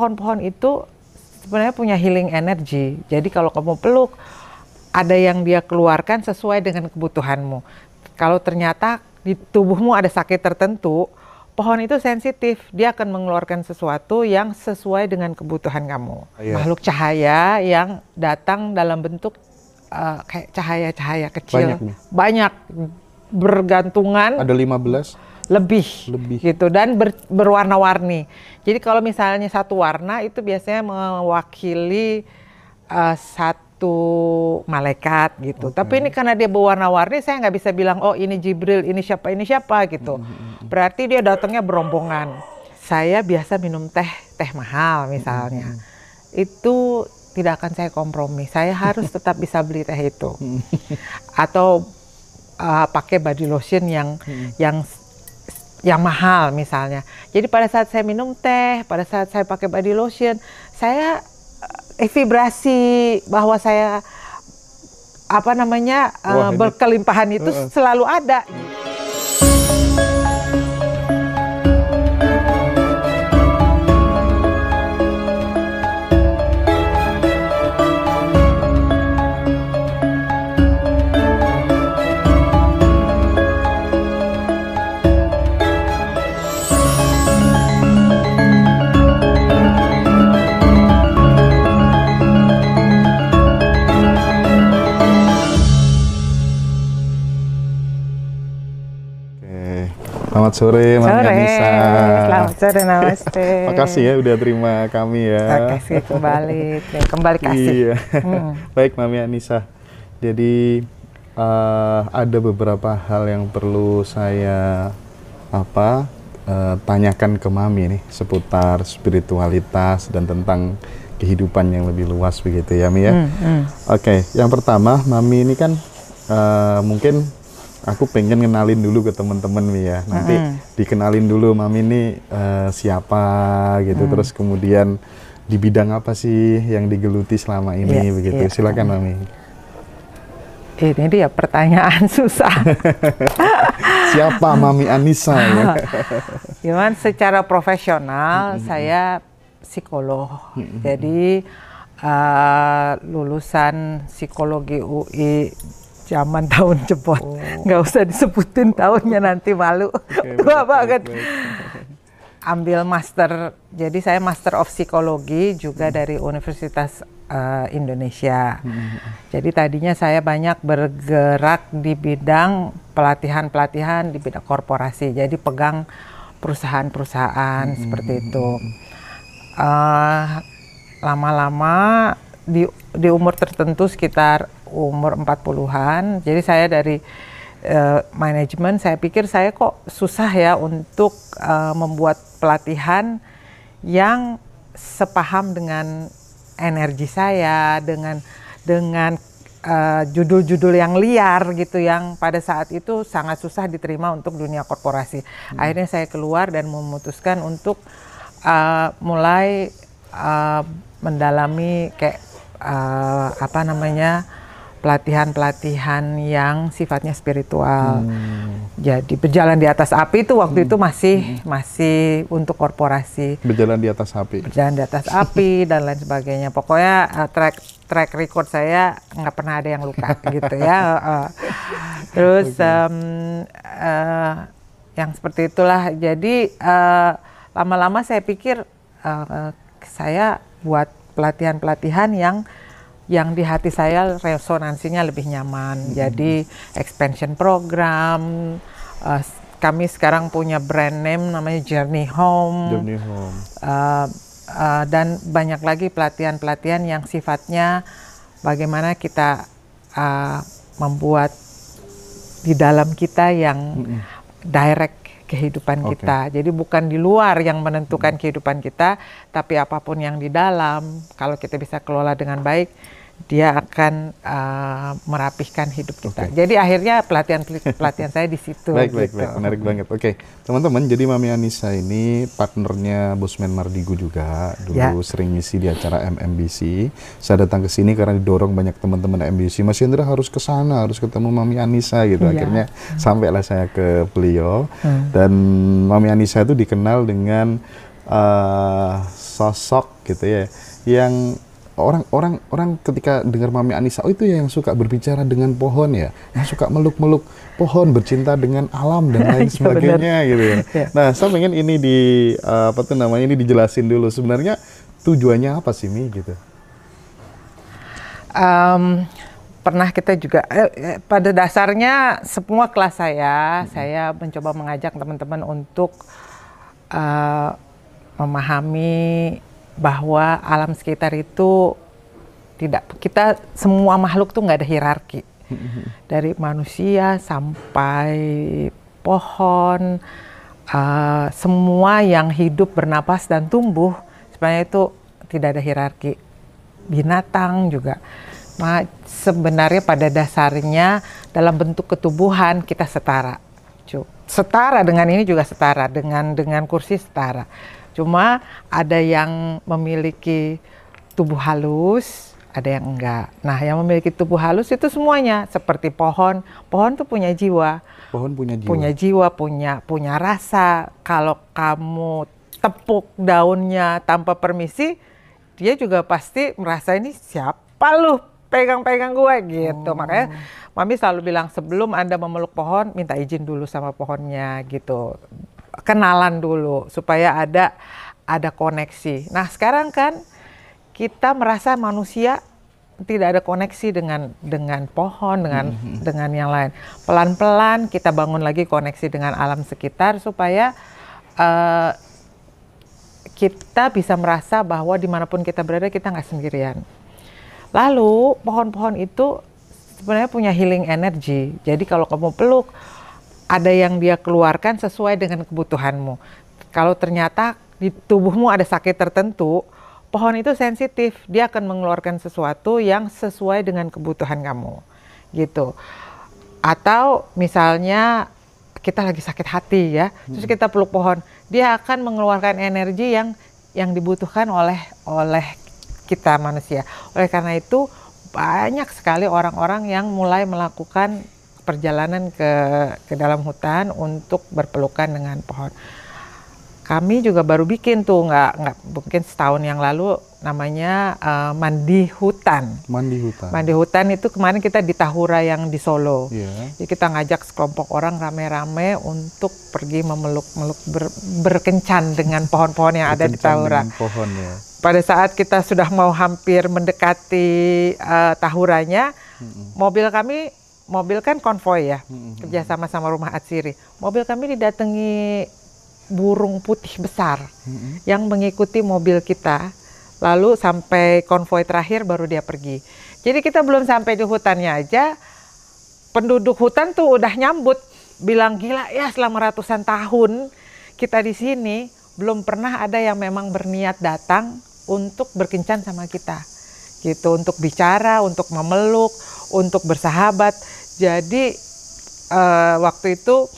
pohon-pohon itu sebenarnya punya healing energy. Jadi kalau kamu peluk, ada yang dia keluarkan sesuai dengan kebutuhanmu. Kalau ternyata di tubuhmu ada sakit tertentu, pohon itu sensitif, dia akan mengeluarkan sesuatu yang sesuai dengan kebutuhan kamu. Oh, yes. Iya. Makhluk cahaya yang datang dalam bentuk uh, kayak cahaya-cahaya kecil. Banyak, Banyak bergantungan. Ada 15 lebih, lebih. gitu dan ber, berwarna-warni. Jadi kalau misalnya satu warna itu biasanya mewakili uh, satu malaikat gitu. Okay. Tapi ini karena dia berwarna-warni, saya nggak bisa bilang oh ini Jibril, ini siapa, ini siapa gitu. Mm -hmm. Berarti dia datangnya berombongan. Saya biasa minum teh, teh mahal misalnya. Mm -hmm. Itu tidak akan saya kompromi. Saya harus tetap bisa beli teh itu. Atau uh, pakai body lotion yang hmm. yang yang mahal misalnya. Jadi pada saat saya minum teh, pada saat saya pakai body lotion, saya eh, vibrasi bahwa saya apa namanya eh, Wah, uh, berkelimpahan itu uh, selalu ada. sore, Mami sore. Selamat sore, namaste. Makasih ya udah terima kami ya. Terima kasih kembali, ya, kembali kasih. Iya. Hmm. Baik, Mami Anissa. Jadi uh, ada beberapa hal yang perlu saya apa uh, tanyakan ke Mami nih seputar spiritualitas dan tentang kehidupan yang lebih luas begitu ya Mi ya. Hmm, hmm. Oke, okay. yang pertama Mami ini kan uh, mungkin aku pengen kenalin dulu ke temen-temen ya nanti mm -hmm. dikenalin dulu mami ini uh, siapa gitu mm. terus kemudian di bidang apa sih yang digeluti selama ini yes, iya, begitu yeah. silakan mm. mami ini dia pertanyaan susah siapa mami Anissa ya cuman secara profesional mm -hmm. saya psikolog mm -hmm. jadi uh, lulusan psikologi UI zaman tahun cepot. Oh. Nggak usah disebutin tahunnya nanti malu. Okay, Tua banget. Baik, baik. Ambil master, jadi saya master of psikologi juga hmm. dari Universitas uh, Indonesia. Hmm. Jadi tadinya saya banyak bergerak di bidang pelatihan-pelatihan di bidang korporasi. Jadi pegang perusahaan-perusahaan hmm. seperti itu. Eh, lama-lama uh, di di umur tertentu sekitar umur 40-an. Jadi saya dari uh, eh, manajemen saya pikir saya kok susah ya untuk uh, membuat pelatihan yang sepaham dengan energi saya, dengan dengan eh, judul-judul uh, yang liar gitu yang pada saat itu sangat susah diterima untuk dunia korporasi. Hmm. Akhirnya saya keluar dan memutuskan untuk uh, mulai uh, mendalami kayak uh, apa namanya pelatihan-pelatihan yang sifatnya spiritual. Hmm. Jadi berjalan di atas api itu waktu hmm. itu masih hmm. masih untuk korporasi. Berjalan di atas api. Berjalan di atas api dan lain sebagainya. Pokoknya uh, track track record saya nggak pernah ada yang luka gitu ya. Uh, terus okay. um, uh, yang seperti itulah. Jadi lama lama-lama saya pikir uh, uh, saya buat pelatihan-pelatihan yang yang di hati saya resonansinya lebih nyaman. Hmm. Jadi expansion program, uh, kami sekarang punya brand name namanya Journey Home. Journey Home. Uh, uh, dan banyak lagi pelatihan-pelatihan yang sifatnya bagaimana kita uh, membuat di dalam kita yang hmm. direct kehidupan okay. kita. Jadi bukan di luar yang menentukan hmm. kehidupan kita, tapi apapun yang di dalam kalau kita bisa kelola dengan baik dia akan uh, merapihkan hidup kita. Okay. Jadi akhirnya pelatihan pelatihan saya di situ. Baik, gitu. baik, baik, menarik banget. Oke, okay. teman-teman, jadi Mami Anissa ini partnernya Bosman Mardigu juga dulu ya. sering ngisi di acara MMBC. Saya datang ke sini karena didorong banyak teman-teman MMBC. Mas Indra harus ke sana, harus ketemu Mami Anissa gitu. Ya. Akhirnya hmm. sampailah saya ke beliau hmm. dan Mami Anissa itu dikenal dengan uh, sosok gitu ya yang orang orang orang ketika dengar Mami Anissa oh, itu ya yang suka berbicara dengan pohon ya, yang suka meluk-meluk pohon, bercinta dengan alam dan lain iya, sebagainya gitu ya. Iya. Nah, saya ingin ini di eh, apa tuh namanya ini dijelasin dulu sebenarnya tujuannya apa sih Mi gitu. Um, pernah kita juga eh, eh, pada dasarnya semua kelas saya hmm. saya mencoba mengajak teman-teman untuk uh, memahami bahwa alam sekitar itu tidak kita semua makhluk tuh nggak ada hierarki mm-hmm. dari manusia sampai pohon uh, semua yang hidup bernapas dan tumbuh sebenarnya itu tidak ada hierarki binatang juga nah sebenarnya pada dasarnya dalam bentuk ketubuhan kita setara setara dengan ini juga setara dengan dengan kursi setara Cuma ada yang memiliki tubuh halus, ada yang enggak. Nah, yang memiliki tubuh halus itu semuanya seperti pohon. Pohon tuh punya jiwa. Pohon punya jiwa. Punya jiwa, punya punya rasa. Kalau kamu tepuk daunnya tanpa permisi, dia juga pasti merasa ini siapa lu pegang-pegang gue gitu. Oh. Makanya mami selalu bilang sebelum Anda memeluk pohon, minta izin dulu sama pohonnya gitu kenalan dulu supaya ada ada koneksi. Nah, sekarang kan kita merasa manusia tidak ada koneksi dengan dengan pohon dengan mm-hmm. dengan yang lain. Pelan-pelan kita bangun lagi koneksi dengan alam sekitar supaya uh, kita bisa merasa bahwa dimanapun kita berada kita nggak sendirian. Lalu pohon-pohon itu sebenarnya punya healing energy. Jadi kalau kamu peluk ada yang dia keluarkan sesuai dengan kebutuhanmu. Kalau ternyata di tubuhmu ada sakit tertentu, pohon itu sensitif, dia akan mengeluarkan sesuatu yang sesuai dengan kebutuhan kamu. Gitu. Atau misalnya kita lagi sakit hati ya, hmm. terus kita peluk pohon, dia akan mengeluarkan energi yang yang dibutuhkan oleh oleh kita manusia. Oleh karena itu banyak sekali orang-orang yang mulai melakukan perjalanan ke ke dalam hutan untuk berpelukan dengan pohon. Kami juga baru bikin tuh nggak nggak mungkin setahun yang lalu namanya uh, mandi hutan. Mandi hutan. Mandi hutan itu kemarin kita di Tahura yang di Solo. Yeah. Jadi kita ngajak sekelompok orang rame-rame untuk pergi memeluk-meluk ber, berkencan dengan pohon-pohon yang ada di Tahura. Pohon ya pada saat kita sudah mau hampir mendekati uh, tahuranya, mm-hmm. mobil kami mobil kan konvoy ya, hmm. hmm kerja hmm. sama sama rumah atsiri. Mobil kami didatangi burung putih besar hmm, hmm. yang mengikuti mobil kita. Lalu sampai konvoy terakhir baru dia pergi. Jadi kita belum sampai di hutannya aja, penduduk hutan tuh udah nyambut, bilang gila ya selama ratusan tahun kita di sini belum pernah ada yang memang berniat datang untuk berkencan sama kita gitu untuk bicara, untuk memeluk, untuk bersahabat. Jadi uh, waktu itu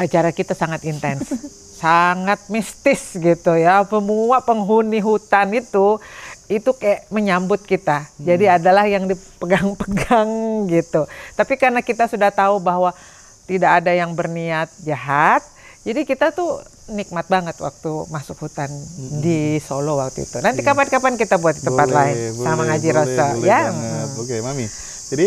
acara kita sangat intens, sangat mistis gitu ya. Semua penghuni hutan itu itu kayak menyambut kita. Hmm. Jadi adalah yang dipegang-pegang gitu. Tapi karena kita sudah tahu bahwa tidak ada yang berniat jahat, jadi kita tuh nikmat banget waktu masuk hutan hmm. di Solo waktu itu. Nanti iya. kapan-kapan yeah. kita buat di tempat boleh, lain boleh, sama ngaji boleh, rosa boleh ya. Oke, okay, Mami. Jadi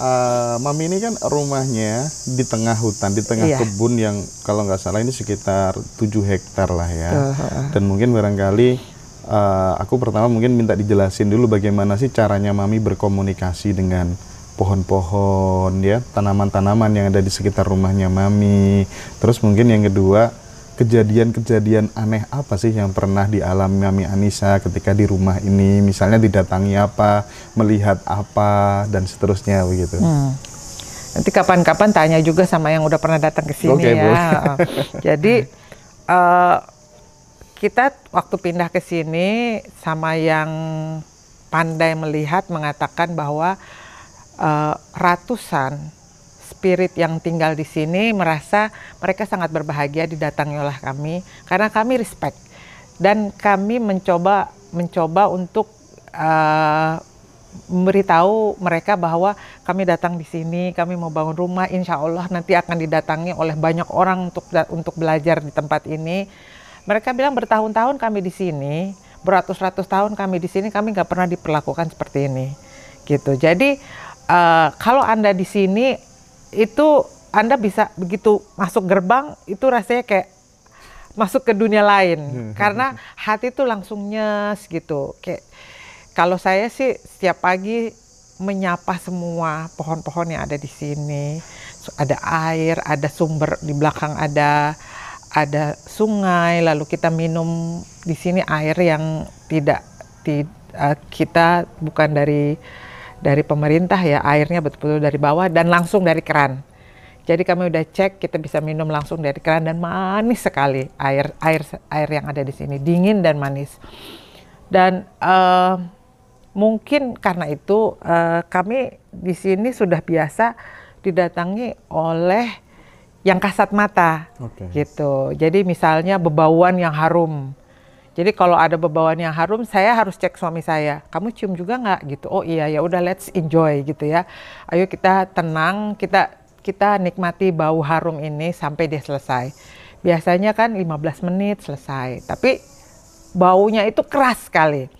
uh, Mami ini kan rumahnya di tengah hutan, di tengah yeah. kebun yang kalau nggak salah ini sekitar 7 hektar lah ya. Uh -huh. Dan mungkin barangkali Uh, aku pertama mungkin minta dijelasin dulu bagaimana sih caranya Mami berkomunikasi dengan pohon-pohon ya tanaman-tanaman yang ada di sekitar rumahnya mami terus mungkin yang kedua kejadian-kejadian aneh apa sih yang pernah dialami Mami Anissa ketika di rumah ini misalnya didatangi apa melihat apa dan seterusnya begitu hmm. nanti kapan-kapan tanya juga sama yang udah pernah datang ke sini okay, ya jadi uh, kita waktu pindah ke sini sama yang pandai melihat mengatakan bahwa uh, ratusan spirit yang tinggal di sini merasa mereka sangat berbahagia didatangi oleh kami karena kami respect dan kami mencoba mencoba untuk uh, memberitahu mereka bahwa kami datang di sini, kami mau bangun rumah, insya Allah nanti akan didatangi oleh banyak orang untuk untuk belajar di tempat ini. Mereka bilang bertahun-tahun kami di sini, beratus-ratus tahun kami di sini, kami nggak pernah diperlakukan seperti ini, gitu. Jadi Eh, kalau anda di sini itu anda bisa begitu masuk gerbang itu rasanya kayak masuk ke dunia lain hmm. karena hati itu langsung nyes gitu kayak kalau saya sih setiap pagi menyapa semua pohon-pohon yang ada di sini ada air ada sumber di belakang ada ada sungai lalu kita minum di sini air yang tidak di, eh, kita bukan dari dari pemerintah ya airnya betul-betul dari bawah dan langsung dari keran. Jadi kami udah cek kita bisa minum langsung dari keran dan manis sekali air air air yang ada di sini dingin dan manis. Dan uh, mungkin karena itu uh, kami di sini sudah biasa didatangi oleh yang kasat mata okay. gitu. Jadi misalnya bebauan yang harum jadi kalau ada bebauan yang harum, saya harus cek suami saya. Kamu cium juga nggak gitu? Oh iya ya udah let's enjoy gitu ya. Ayo kita tenang, kita kita nikmati bau harum ini sampai dia selesai. Biasanya kan 15 menit selesai, tapi baunya itu keras sekali.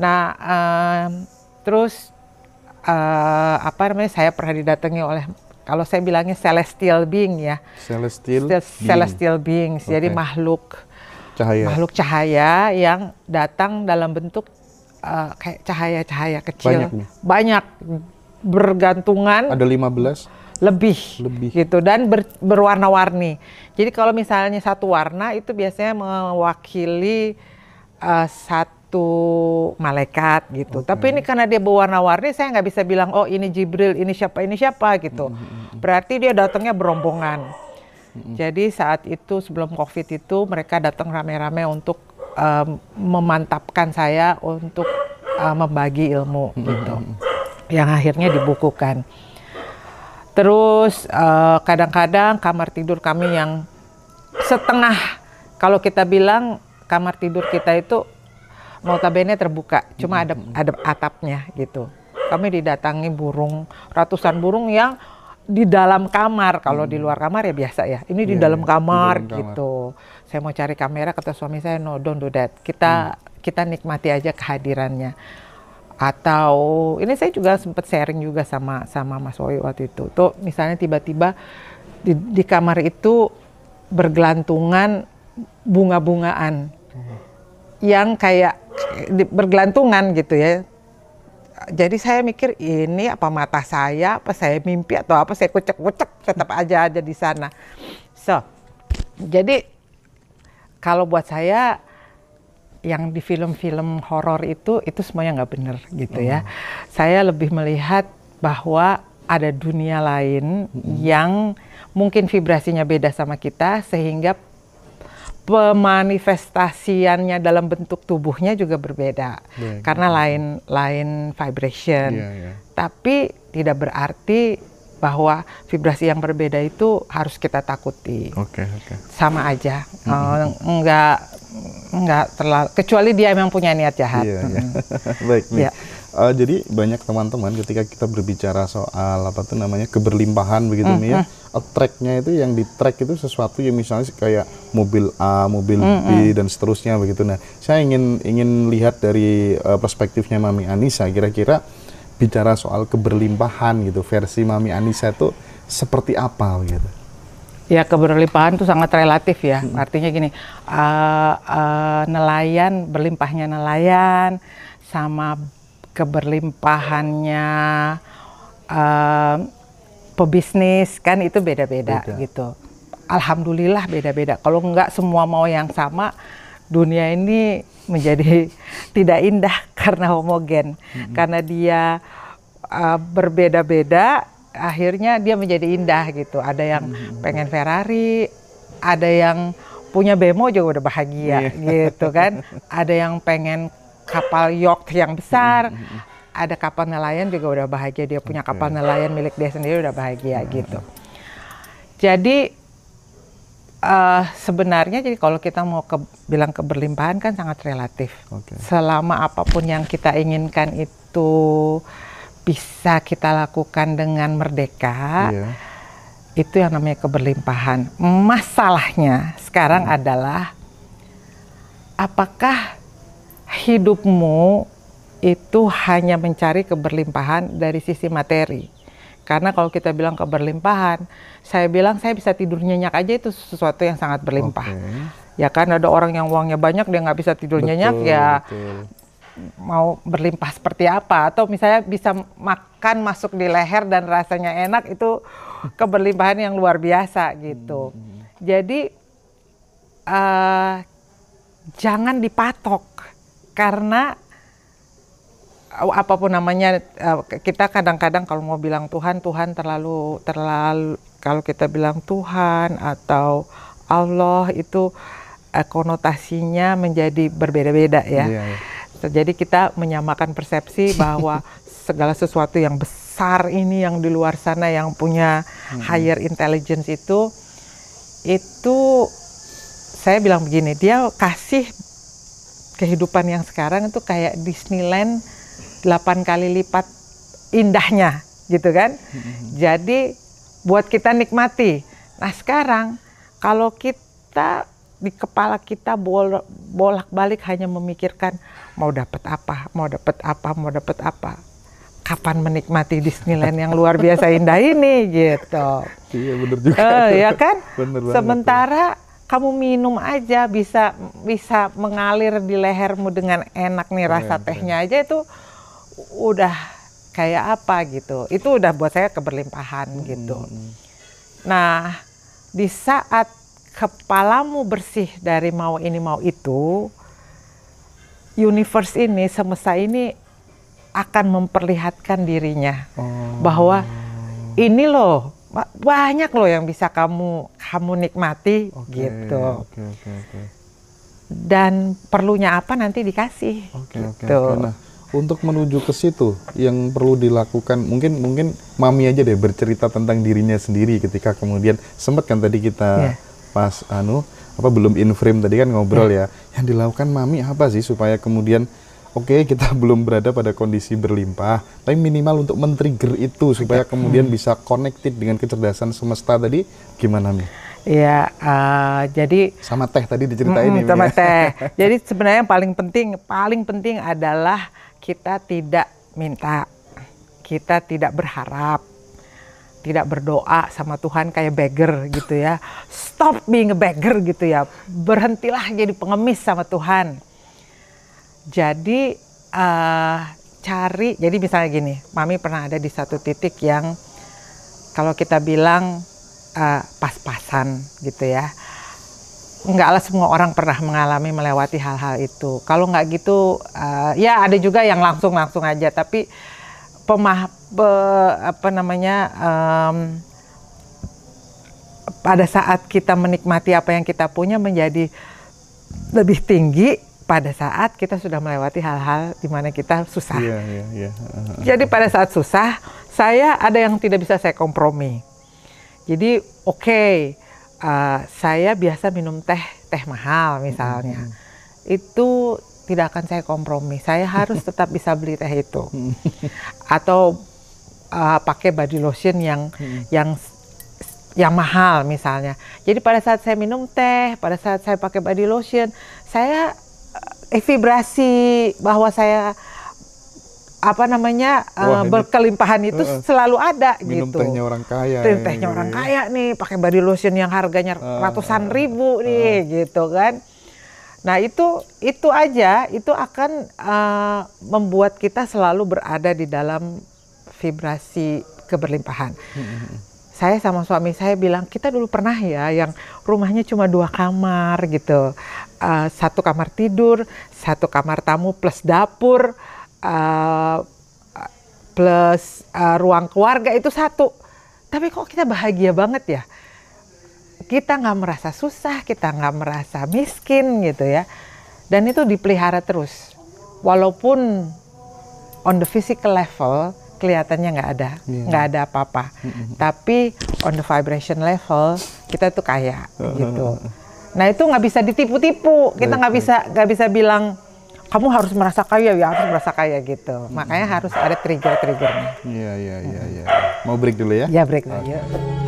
Nah, um, terus uh, apa namanya? Saya pernah didatangi oleh kalau saya bilangnya celestial being ya. Celestial. Celestial being. beings, okay. jadi makhluk cahaya. makhluk cahaya yang datang dalam bentuk uh, kayak cahaya-cahaya kecil. Banyak, Banyak bergantungan. Ada 15 lebih. Lebih. Gitu dan ber, berwarna-warni. Jadi kalau misalnya satu warna itu biasanya mewakili uh, satu malaikat gitu. Okay. Tapi ini karena dia berwarna-warni saya nggak bisa bilang oh ini Jibril, ini siapa, ini siapa gitu. Mm -hmm. Berarti dia datangnya berombongan jadi saat itu sebelum COVID itu mereka datang rame-rame untuk uh, memantapkan saya untuk uh, membagi ilmu mm -hmm. Yang akhirnya dibukukan. Terus eh, kadang-kadang uh, kamar tidur kami yang setengah kalau kita bilang kamar tidur kita itu notabene terbuka, cuma ada ada atapnya gitu. Kami didatangi burung, ratusan burung yang di dalam kamar kalau hmm. di luar kamar ya biasa ya ini di yeah, iya. dalam kamar di gitu kamar. saya mau cari kamera kata suami saya no don't do that kita hmm. kita nikmati aja kehadirannya atau ini saya juga sempat sharing juga sama sama Mas Woy waktu itu tuh misalnya tiba-tiba di, di kamar itu bergelantungan bunga-bungaan hmm. yang kayak bergelantungan gitu ya jadi saya mikir ini apa mata saya apa saya mimpi atau apa saya kucek-kucek tetap aja ada di sana so jadi kalau buat saya yang di film-film horor itu itu semuanya nggak bener gitu ya hmm. saya lebih melihat bahwa ada dunia lain hmm. yang mungkin vibrasinya beda sama kita sehingga pemanifestasiannya dalam bentuk tubuhnya juga berbeda yeah, gitu. karena yeah. lain lain vibration. Yeah, yeah. Tapi tidak berarti bahwa vibrasi yang berbeda itu harus kita takuti. Oke, okay, Okay. Sama aja. Mm -hmm. uh, enggak enggak terlalu kecuali dia memang punya niat jahat. Iya, yeah, yeah. baik. Yeah uh, jadi banyak teman-teman ketika kita berbicara soal apa tuh namanya keberlimpahan begitu mm, nih ya mm. Eh, tracknya itu yang di track itu sesuatu yang misalnya kayak mobil A mobil mm, B mm. dan seterusnya begitu nah saya ingin ingin lihat dari uh, perspektifnya Mami Anisa, kira-kira bicara soal keberlimpahan gitu versi Mami Anisa itu seperti apa gitu Ya keberlimpahan itu sangat relatif ya. Hmm. Artinya gini, uh, uh, nelayan berlimpahnya nelayan sama keberlimpahannya uh, pebisnis kan itu beda-beda gitu. Alhamdulillah beda-beda. Kalau nggak semua mau yang sama, dunia ini menjadi tidak indah karena homogen, mm-hmm. karena dia uh, berbeda-beda. Akhirnya dia menjadi indah gitu. Ada yang mm-hmm. pengen Ferrari, ada yang punya bemo juga udah bahagia yeah. gitu kan. Ada yang pengen kapal yacht yang besar. Mm-hmm, mm-hmm, mm-hmm. Ada kapal nelayan juga udah bahagia dia punya okay. kapal nelayan milik dia sendiri udah bahagia hmm. gitu. Jadi uh, sebenarnya jadi kalau kita mau ke, bilang keberlimpahan kan sangat relatif. Okay. Selama apapun yang kita inginkan itu bisa kita lakukan dengan merdeka. Yeah. Itu yang namanya keberlimpahan. Masalahnya sekarang hmm. adalah apakah hidupmu itu hanya mencari keberlimpahan dari sisi materi. Karena kalau kita bilang keberlimpahan, saya bilang saya bisa tidur nyenyak aja itu sesuatu yang sangat berlimpah. Okay. Ya kan ada orang yang uangnya banyak dia nggak bisa tidur betul, nyenyak ya betul. mau berlimpah seperti apa atau misalnya bisa makan masuk di leher dan rasanya enak itu keberlimpahan yang luar biasa gitu. Hmm. Jadi uh, jangan dipatok karena uh, apapun namanya uh, kita kadang-kadang kalau mau bilang Tuhan Tuhan terlalu terlalu kalau kita bilang Tuhan atau Allah itu uh, konotasinya menjadi berbeda-beda ya. Yeah, iya. Jadi kita menyamakan persepsi bahwa segala sesuatu yang besar ini yang di luar sana yang punya hmm. higher intelligence itu itu saya bilang begini, dia kasih kehidupan yang sekarang itu kayak Disneyland 8 kali lipat indahnya gitu kan. Jadi buat kita nikmati. Nah sekarang kalau kita di kepala kita bol- bolak-balik hanya memikirkan mau dapat apa, mau dapat apa, mau dapat apa. Kapan menikmati Disneyland yang luar biasa indah ini gitu. Iya benar juga. Uh, ya kan? Bener Sementara banget kamu minum aja bisa bisa mengalir di lehermu dengan enak nih rasa iya, tehnya aja itu udah kayak apa gitu. Itu udah buat saya keberlimpahan hmm. gitu. Nah, di saat kepalamu bersih dari mau ini mau itu, universe ini, semesta ini akan memperlihatkan dirinya oh. bahwa ini loh banyak loh yang bisa kamu kamu nikmati okay, gitu. Okay, okay, okay. Dan perlunya apa nanti dikasih. Okay, gitu. okay, okay. Nah, untuk menuju ke situ yang perlu dilakukan mungkin mungkin mami aja deh bercerita tentang dirinya sendiri ketika kemudian sempat kan tadi kita yeah. pas anu apa belum in frame tadi kan ngobrol yeah. ya. Yang dilakukan mami apa sih supaya kemudian Oke, okay, kita belum berada pada kondisi berlimpah, tapi minimal untuk men-trigger itu supaya kemudian hmm. bisa connected dengan kecerdasan semesta tadi gimana nih? Iya, uh, jadi sama teh tadi diceritain mm, ini. Sama ya. teh. jadi sebenarnya yang paling penting, paling penting adalah kita tidak minta, kita tidak berharap, tidak berdoa sama Tuhan kayak beggar gitu ya. Stop being a beggar gitu ya. Berhentilah jadi pengemis sama Tuhan jadi uh, cari, jadi misalnya gini, Mami pernah ada di satu titik yang kalau kita bilang uh, pas-pasan gitu ya. Enggaklah semua orang pernah mengalami melewati hal-hal itu. Kalau nggak gitu, uh, ya ada juga yang langsung-langsung aja. Tapi pemah, pe, apa namanya, um, pada saat kita menikmati apa yang kita punya menjadi lebih tinggi pada saat kita sudah melewati hal-hal di mana kita susah. Yeah, yeah, yeah. Uh, Jadi pada saat susah, saya ada yang tidak bisa saya kompromi. Jadi oke, okay, uh, eh, saya biasa minum teh teh mahal misalnya, mm itu tidak akan saya kompromi. Saya harus tetap bisa beli teh itu, hmm. atau uh, pakai body lotion yang mm yang yang mahal misalnya. Jadi pada saat saya minum teh, pada saat saya pakai body lotion, saya eh, vibrasi bahwa saya apa namanya uh, berkelimpahan itu uh, selalu ada minum gitu. tehnya orang kaya. Minum tehnya gitu. orang kaya nih, pakai body lotion yang harganya uh, ratusan uh, ribu ah. nih uh. gitu kan. Nah, itu itu aja itu akan uh, membuat kita selalu berada di dalam vibrasi keberlimpahan. Mm-hmm. Saya sama suami saya bilang kita dulu pernah ya yang rumahnya cuma dua kamar gitu uh, satu kamar tidur, satu kamar tamu plus dapur, uh, plus uh, ruang keluarga itu satu. Tapi kok kita bahagia banget ya? Kita nggak merasa susah, kita nggak merasa miskin gitu ya. Dan itu dipelihara terus. Walaupun on the physical level kelihatannya nggak ada, iya. nggak yeah. ada apa-apa. Mm -hmm. Tapi on the vibration level kita tuh kaya gitu. Nah itu nggak bisa ditipu-tipu. Kita nggak bisa nggak bisa bilang kamu harus merasa kaya ya harus merasa kaya gitu. Makanya harus ada trigger-triggernya. Iya iya iya. Ya. Mau break dulu ya? Ya break dulu. Okay. Ya.